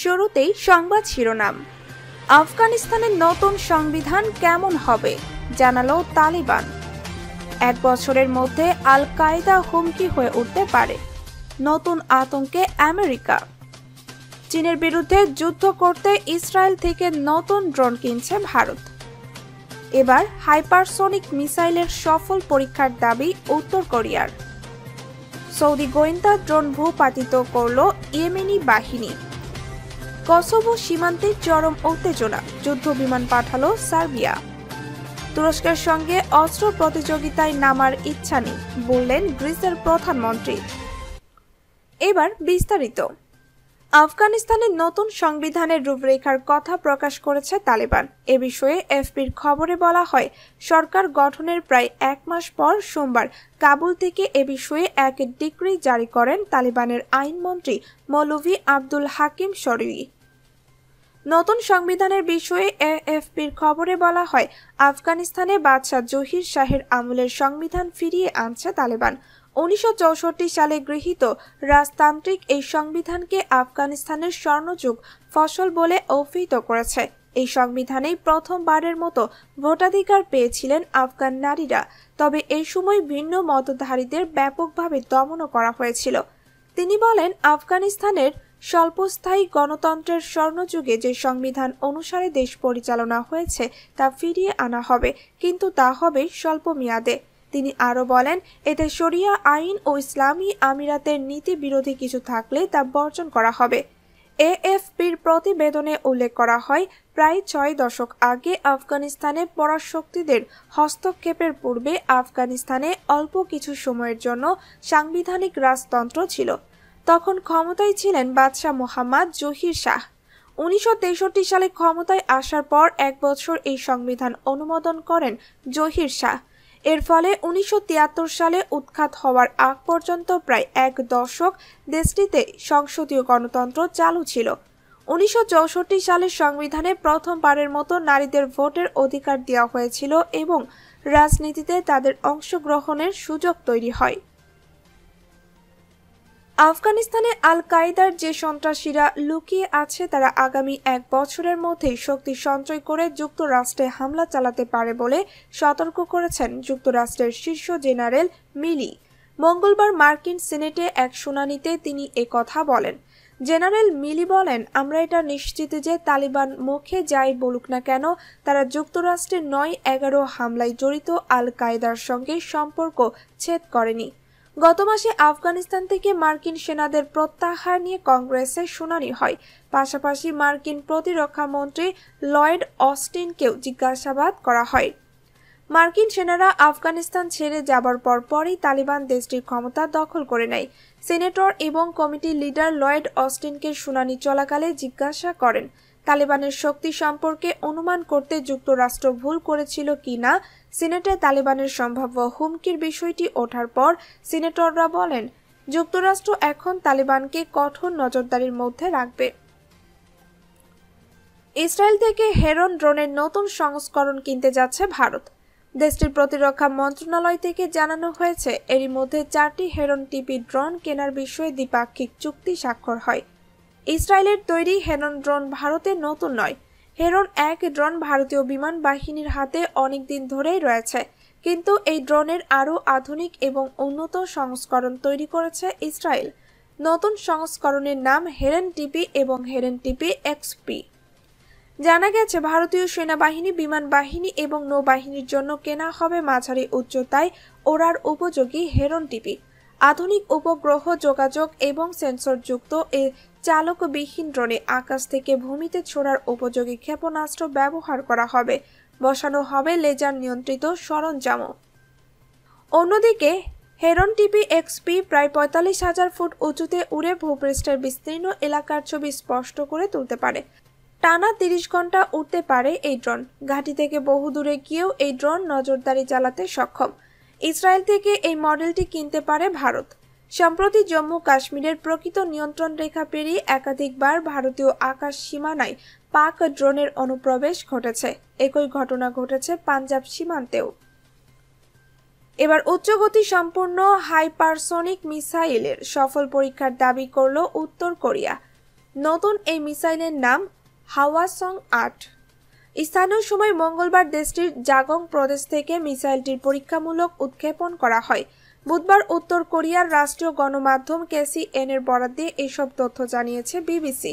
শুরুতেই সংবাদ শিরোনাম আফগানিস্তানের নতুন সংবিধান কেমন হবে জানাল তালিবান এক বছরের মধ্যে আল কায়দা হুমকি হয়ে উঠতে পারে নতুন আতঙ্কে আমেরিকা চীনের বিরুদ্ধে যুদ্ধ করতে ইসরায়েল থেকে নতুন ড্রোন কিনছে ভারত এবার হাইপারসোনিক মিসাইলের সফল পরীক্ষার দাবি উত্তর কোরিয়ার সৌদি গোয়েন্দা ড্রোন ভূপাতিত করল ইয়েমেনি বাহিনী কসোভো সীমান্তে চরম উত্তেজনা যুদ্ধ বিমান পাঠালো সার্বিয়া তুরস্কের সঙ্গে অস্ত্র প্রতিযোগিতায় নামার ইচ্ছা নেই বললেন গ্রিসের প্রধানমন্ত্রী এবার বিস্তারিত আফগানিস্তানের নতুন সংবিধানের রূপরেখার কথা প্রকাশ করেছে তালেবান এ বিষয়ে এফপির খবরে বলা হয় সরকার গঠনের প্রায় এক মাস পর সোমবার কাবুল থেকে এ বিষয়ে এক ডিগ্রি জারি করেন তালেবানের আইনমন্ত্রী মৌলভি আব্দুল হাকিম শরী নতুন সংবিধানের বিষয়ে এএফপির খবরে বলা হয় আফগানিস্তানে বাদশাহ জহির শাহের আমলের সংবিধান ফিরিয়ে আনছে তালেবান উনিশশো সালে গৃহীত রাজতান্ত্রিক এই সংবিধানকে আফগানিস্তানের স্বর্ণযুগ ফসল বলে অভিহিত করেছে এই সংবিধানেই প্রথমবারের মতো ভোটাধিকার পেয়েছিলেন আফগান নারীরা তবে এই সময় ভিন্ন মতধারীদের ব্যাপকভাবে দমনও করা হয়েছিল তিনি বলেন আফগানিস্তানের স্বল্পস্থায়ী গণতন্ত্রের স্বর্ণযুগে যে সংবিধান অনুসারে দেশ পরিচালনা হয়েছে তা ফিরিয়ে আনা হবে কিন্তু তা হবে স্বল্প মেয়াদে তিনি আরও বলেন এতে শরিয়া আইন ও ইসলামী আমিরাতের নীতি বিরোধী কিছু থাকলে তা বর্জন করা হবে এএফপির প্রতিবেদনে উল্লেখ করা হয় প্রায় ছয় দশক আগে আফগানিস্তানে পরাশক্তিদের হস্তক্ষেপের পূর্বে আফগানিস্তানে অল্প কিছু সময়ের জন্য সাংবিধানিক রাজতন্ত্র ছিল তখন ক্ষমতায় ছিলেন বাদশাহ মোহাম্মদ জহির শাহ উনিশশো সালে ক্ষমতায় আসার পর এক বছর এই সংবিধান অনুমোদন করেন জহির শাহ এর ফলে উনিশশো সালে উৎখাত হওয়ার আগ পর্যন্ত প্রায় এক দশক দেশটিতে সংসদীয় গণতন্ত্র চালু ছিল উনিশশো সালের সংবিধানে প্রথমবারের মতো নারীদের ভোটের অধিকার দেওয়া হয়েছিল এবং রাজনীতিতে তাদের অংশগ্রহণের সুযোগ তৈরি হয় আফগানিস্তানে আল কায়দার যে সন্ত্রাসীরা লুকিয়ে আছে তারা আগামী এক বছরের মধ্যেই শক্তি সঞ্চয় করে যুক্তরাষ্ট্রে হামলা চালাতে পারে বলে সতর্ক করেছেন যুক্তরাষ্ট্রের শীর্ষ জেনারেল মিলি মঙ্গলবার মার্কিন সিনেটে এক শুনানিতে তিনি কথা বলেন জেনারেল মিলি বলেন আমরা এটা নিশ্চিত যে তালিবান মুখে যাই বলুক না কেন তারা যুক্তরাষ্ট্রের নয় এগারো হামলায় জড়িত আল কায়দার সঙ্গে সম্পর্ক ছেদ করেনি গত মাসে আফগানিস্তান থেকে মার্কিন সেনাদের প্রত্যাহার নিয়ে কংগ্রেসে শুনানি হয় পাশাপাশি মার্কিন প্রতিরক্ষা মন্ত্রী লয়েড অস্টিনকেও জিজ্ঞাসাবাদ করা হয় মার্কিন সেনারা আফগানিস্তান ছেড়ে যাবার পর পরই তালিবান দেশটির ক্ষমতা দখল করে নেয় সেনেটর এবং কমিটি লিডার লয়েড অস্টিনকে শুনানি চলাকালে জিজ্ঞাসা করেন তালেবানের শক্তি সম্পর্কে অনুমান করতে যুক্তরাষ্ট্র ভুল করেছিল কিনা সিনেটে তালিবানের সম্ভাব্য হুমকির বিষয়টি ওঠার পর সিনেটররা বলেন যুক্তরাষ্ট্র এখন তালিবানকে কঠোর নজরদারির মধ্যে রাখবে ইসরায়েল থেকে হেরন ড্রোনের নতুন সংস্করণ কিনতে যাচ্ছে ভারত দেশটির প্রতিরক্ষা মন্ত্রণালয় থেকে জানানো হয়েছে এরই মধ্যে চারটি হেরন টিপি ড্রোন কেনার বিষয়ে দ্বিপাক্ষিক চুক্তি স্বাক্ষর হয় ইসরায়েলের তৈরি হেরন ড্রোন ভারতে নতুন নয় হেরন এক ড্রোন ভারতীয় বিমান বাহিনীর হাতে অনেক দিন ধরেই রয়েছে কিন্তু এই ড্রোনের আরও আধুনিক এবং উন্নত সংস্করণ তৈরি করেছে ইসরায়েল নতুন সংস্করণের নাম হেরেন টিপি এবং হেরেন টিপি এক্সপি জানা গেছে ভারতীয় সেনাবাহিনী বিমান বাহিনী এবং নৌবাহিনীর জন্য কেনা হবে মাঝারি উচ্চতায় ওড়ার উপযোগী হেরন টিপি আধুনিক উপগ্রহ যোগাযোগ এবং সেন্সরযুক্ত এ চালকবিহীন ড্রোনে আকাশ থেকে ভূমিতে ছোড়ার উপযোগী ক্ষেপণাস্ত্র ব্যবহার করা হবে বসানো হবে লেজার নিয়ন্ত্রিত সরঞ্জামও অন্যদিকে হেরন টিপি এক্সপি প্রায় পঁয়তাল্লিশ হাজার ফুট উঁচুতে উড়ে ভূপৃষ্ঠের বিস্তীর্ণ এলাকার ছবি স্পষ্ট করে তুলতে পারে টানা তিরিশ ঘন্টা উঠতে পারে এই ড্রোন ঘাঁটি থেকে বহু দূরে গিয়েও এই ড্রোন নজরদারি চালাতে সক্ষম ইসরায়েল থেকে এই মডেলটি কিনতে পারে ভারত সম্প্রতি জম্মু কাশ্মীরের প্রকৃত নিয়ন্ত্রণ রেখা পেরিয়ে একাধিকবার ভারতীয় আকাশ সীমানায় পাক ড্রোনের অনুপ্রবেশ ঘটেছে একই ঘটনা ঘটেছে পাঞ্জাব সীমান্তেও এবার উচ্চগতি সম্পূর্ণ হাইপারসনিক মিসাইলের সফল পরীক্ষার দাবি করল উত্তর কোরিয়া নতুন এই মিসাইলের নাম হাওয়াসং আট স্থানীয় সময় মঙ্গলবার দেশটির জাগং প্রদেশ থেকে মিসাইলটির পরীক্ষামূলক উৎক্ষেপণ করা হয় বুধবার উত্তর কোরিয়ার রাষ্ট্রীয় গণমাধ্যম এর বরাদ দিয়ে এসব তথ্য জানিয়েছে বিবিসি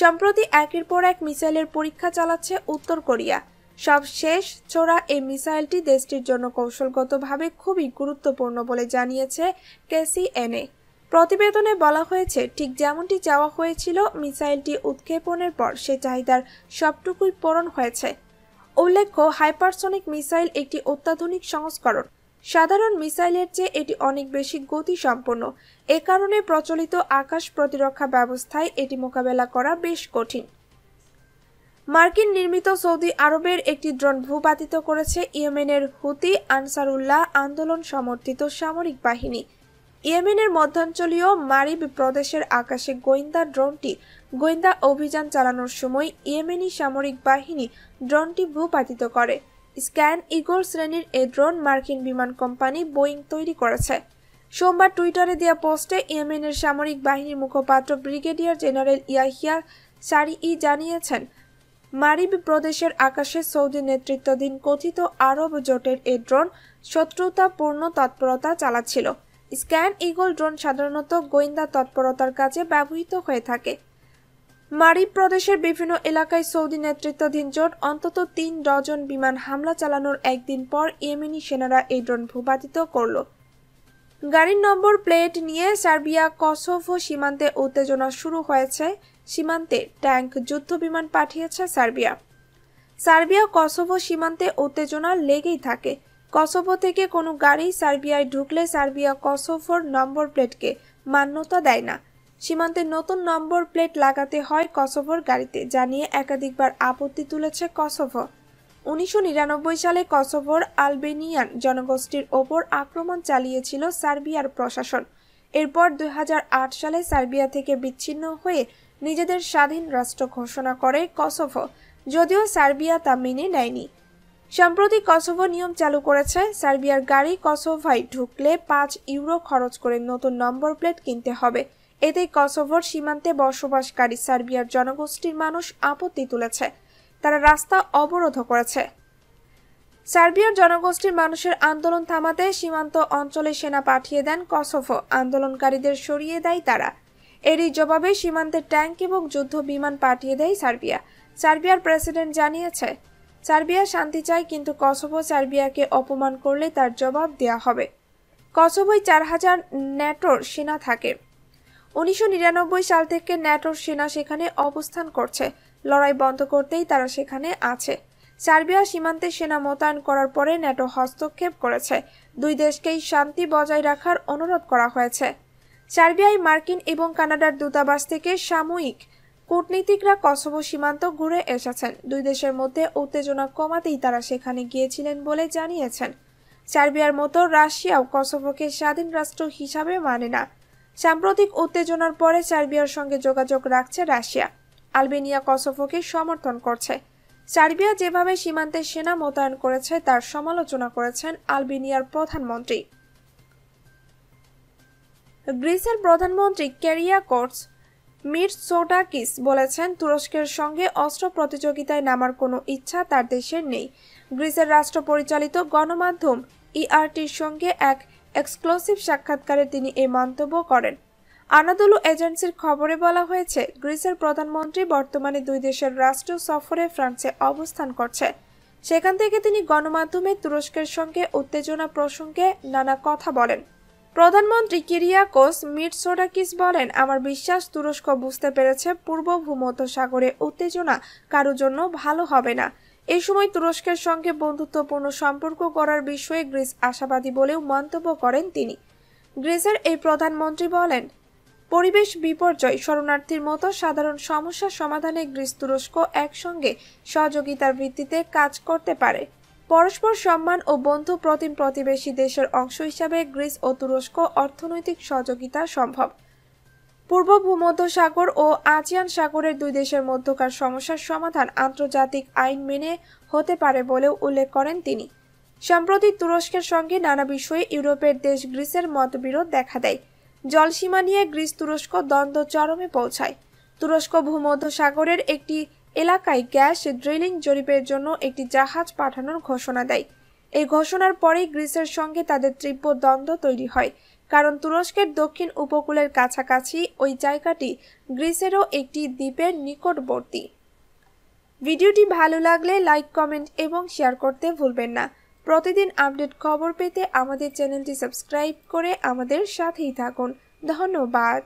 সম্প্রতি একের পর এক মিসাইলের পরীক্ষা চালাচ্ছে উত্তর কোরিয়া সব শেষ ছোড়া এই মিসাইলটি দেশটির জন্য কৌশলগতভাবে খুবই গুরুত্বপূর্ণ বলে জানিয়েছে কেসিএনএ প্রতিবেদনে বলা হয়েছে ঠিক যেমনটি চাওয়া হয়েছিল মিসাইলটি উৎক্ষেপণের পর সে চাহিদার সবটুকুই পূরণ হয়েছে উল্লেখ্য হাইপারসনিক মিসাইল একটি অত্যাধুনিক সংস্করণ সাধারণ মিসাইলের চেয়ে এটি অনেক বেশি গতি সম্পন্ন এ কারণে প্রচলিত আকাশ প্রতিরক্ষা ব্যবস্থায় এটি মোকাবেলা করা বেশ কঠিন মার্কিন নির্মিত সৌদি আরবের একটি ড্রোন ভূপাতিত করেছে ইয়েমেনের হুতি আনসারুল্লাহ আন্দোলন সমর্থিত সামরিক বাহিনী ইয়েমেনের মধ্যাঞ্চলীয় মারিব প্রদেশের আকাশে গোয়েন্দা ড্রোনটি গোয়েন্দা অভিযান চালানোর সময় ইয়েমেনি সামরিক বাহিনী ড্রোনটি ভূপাতিত করে স্ক্যান ইগল শ্রেণীর এ ড্রোন মার্কিন বিমান কোম্পানি বোয়িং তৈরি করেছে সোমবার টুইটারে দেওয়া পোস্টে ইয়েমেনের সামরিক বাহিনীর মুখপাত্র ব্রিগেডিয়ার জেনারেল ইয়াহিয়া সারি ই জানিয়েছেন মারিব প্রদেশের আকাশে সৌদি নেতৃত্বাধীন কথিত আরব জোটের এ ড্রোন শত্রুতাপূর্ণ তৎপরতা চালাচ্ছিল স্ক্যান ইগল ড্রোন সাধারণত গোয়েন্দা তৎপরতার কাজে ব্যবহৃত হয়ে থাকে মারিব প্রদেশের বিভিন্ন এলাকায় সৌদি নেতৃত্বাধীন জোট অন্তত তিন ডজন বিমান হামলা চালানোর একদিন পর ইয়েমেনি সেনারা এই ড্রোন ভূপাতিত করল গাড়ির নম্বর প্লেট নিয়ে সার্বিয়া কসোভো সীমান্তে উত্তেজনা শুরু হয়েছে সীমান্তে ট্যাঙ্ক যুদ্ধ বিমান পাঠিয়েছে সার্বিয়া সার্বিয়া কসোভো সীমান্তে উত্তেজনা লেগেই থাকে কসোভো থেকে কোনো গাড়ি সার্বিয়ায় ঢুকলে সার্বিয়া কসোভোর নম্বর প্লেটকে মান্যতা দেয় না সীমান্তে নতুন নম্বর প্লেট লাগাতে হয় কসোভোর গাড়িতে জানিয়ে একাধিকবার আপত্তি তুলেছে কসোভো উনিশশো সালে কসোভোর আলবেনিয়ান জনগোষ্ঠীর ওপর আক্রমণ চালিয়েছিল সার্বিয়ার প্রশাসন এরপর দুই সালে সার্বিয়া থেকে বিচ্ছিন্ন হয়ে নিজেদের স্বাধীন রাষ্ট্র ঘোষণা করে কসোভো যদিও সার্বিয়া তা মেনে নেয়নি সম্প্রতি কসোভো নিয়ম চালু করেছে সার্বিয়ার গাড়ি কসোভায় ঢুকলে পাঁচ ইউরো খরচ করে নতুন নম্বর প্লেট কিনতে হবে এতে কসোভোর সীমান্তে বসবাসকারী সার্বিয়ার জনগোষ্ঠীর মানুষ আপত্তি তুলেছে তারা রাস্তা অবরোধ করেছে সার্বিয়ার জনগোষ্ঠীর মানুষের আন্দোলন থামাতে সীমান্ত অঞ্চলে সেনা পাঠিয়ে দেন কসোভো আন্দোলনকারীদের সরিয়ে দেয় তারা এরই জবাবে সীমান্তে ট্যাঙ্ক এবং যুদ্ধ বিমান পাঠিয়ে দেয় সার্বিয়া সার্বিয়ার প্রেসিডেন্ট জানিয়েছে সার্বিয়া শান্তি চায় কিন্তু কসোভো সার্বিয়াকে অপমান করলে তার জবাব দেয়া হবে কসোভোয় চার হাজার ন্যাটোর সেনা থাকে উনিশশো সাল থেকে ন্যাটোর সেনা সেখানে অবস্থান করছে লড়াই বন্ধ করতেই তারা সেখানে আছে সার্বিয়া সীমান্তে সেনা মোতায়েন করার পরে ন্যাটো হস্তক্ষেপ করেছে দুই দেশকেই শান্তি বজায় রাখার অনুরোধ করা হয়েছে সার্বিয়ায় মার্কিন এবং কানাডার দূতাবাস থেকে সাময়িক কূটনীতিকরা কসোভো সীমান্ত ঘুরে এসেছেন দুই দেশের মধ্যে উত্তেজনা কমাতেই তারা সেখানে গিয়েছিলেন বলে জানিয়েছেন সার্বিয়ার মতো রাশিয়াও কসোভোকে স্বাধীন রাষ্ট্র হিসাবে মানে না সাম্প্রতিক উত্তেজনার পরে সার্বিয়ার সঙ্গে যোগাযোগ রাখছে রাশিয়া আলবেনিয়া কসোভোকে সমর্থন করছে সার্বিয়া যেভাবে সীমান্তে সেনা মোতায়েন করেছে তার সমালোচনা করেছেন আলবেনিয়ার প্রধানমন্ত্রী গ্রিসের প্রধানমন্ত্রী ক্যারিয়া কোর্স মির সোটাকিস বলেছেন তুরস্কের সঙ্গে অস্ত্র প্রতিযোগিতায় নামার কোনো ইচ্ছা তার দেশের নেই গ্রিসের রাষ্ট্র পরিচালিত গণমাধ্যম ইআরটির e সঙ্গে এক এক্সক্লুসিভ সাক্ষাৎকারে তিনি এই মন্তব্য করেন আনাদুলু এজেন্সির খবরে বলা হয়েছে গ্রিসের প্রধানমন্ত্রী বর্তমানে দুই দেশের রাষ্ট্র সফরে ফ্রান্সে অবস্থান করছে সেখান থেকে তিনি গণমাধ্যমে তুরস্কের সঙ্গে উত্তেজনা প্রসঙ্গে নানা কথা বলেন প্রধানমন্ত্রী কিরিয়াকোস মিটসোডাকিস বলেন আমার বিশ্বাস তুরস্ক বুঝতে পেরেছে পূর্ব ভূমধ্য সাগরে উত্তেজনা কারো জন্য ভালো হবে না এ সময় তুরস্কের সঙ্গে বন্ধুত্বপূর্ণ সম্পর্ক করার বিষয়ে গ্রিস আশাবাদী বলেও মন্তব্য করেন তিনি গ্রিসের এই প্রধানমন্ত্রী বলেন পরিবেশ বিপর্যয় শরণার্থীর মতো সাধারণ সমস্যা সমাধানে গ্রিস তুরস্ক একসঙ্গে সহযোগিতার ভিত্তিতে কাজ করতে পারে পরস্পর সম্মান ও বন্ধু প্রতিম প্রতিবেশী দেশের অংশ হিসাবে গ্রিস ও তুরস্ক অর্থনৈতিক সহযোগিতা সম্ভব পূর্ব ভূমধ্যসাগর ও আসিয়ান সাগরের দুই দেশের মধ্যকার সমস্যার সমাধান আন্তর্জাতিক আইন মেনে হতে পারে বলেও উল্লেখ করেন তিনি সম্প্রতি তুরস্কের সঙ্গে নানা বিষয়ে ইউরোপের দেশ গ্রিসের মতবিরোধ দেখা দেয় জলসীমা নিয়ে গ্রিস তুরস্ক দ্বন্দ্ব চরমে পৌঁছায় তুরস্ক ভূমধ্য সাগরের একটি এলাকায় গ্যাস ড্রিলিং জরিপের জন্য একটি জাহাজ পাঠানোর ঘোষণা দেয় এই ঘোষণার পরেই গ্রিসের সঙ্গে তাদের তীব্র দ্বন্দ্ব তৈরি হয় কারণ তুরস্কের দক্ষিণ উপকূলের কাছাকাছি ওই জায়গাটি গ্রিসেরও একটি দ্বীপের নিকটবর্তী ভিডিওটি ভালো লাগলে লাইক কমেন্ট এবং শেয়ার করতে ভুলবেন না প্রতিদিন আপডেট খবর পেতে আমাদের চ্যানেলটি সাবস্ক্রাইব করে আমাদের সাথেই থাকুন ধন্যবাদ